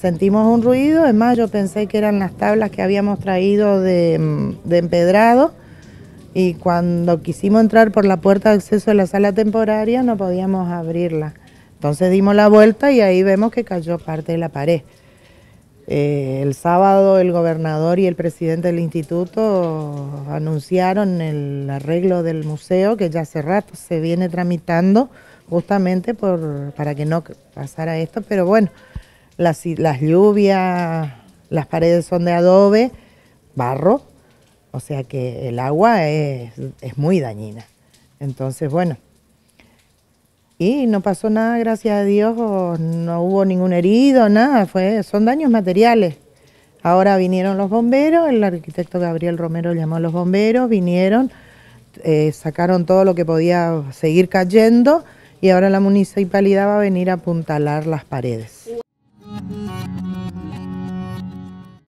sentimos un ruido, es más, yo pensé que eran las tablas que habíamos traído de, mm, empedrado y cuando quisimos entrar por la puerta de acceso de la sala temporaria no podíamos abrirla. Entonces dimos la vuelta y ahí vemos que cayó parte de la pared. Eh, el sábado el gobernador y el presidente del instituto anunciaron el arreglo del museo que ya hace rato se viene tramitando justamente por, para que no pasara esto, pero bueno, las, lluvias, las paredes son de adobe, barro, o sea que el agua es, muy dañina. Entonces, bueno, y no pasó nada, gracias a Dios, no hubo ningún herido, nada, fue, son daños materiales. Ahora vinieron los bomberos, el arquitecto Gabriel Romero llamó a los bomberos, vinieron, eh, sacaron todo lo que podía seguir cayendo y ahora la municipalidad va a venir a apuntalar las paredes.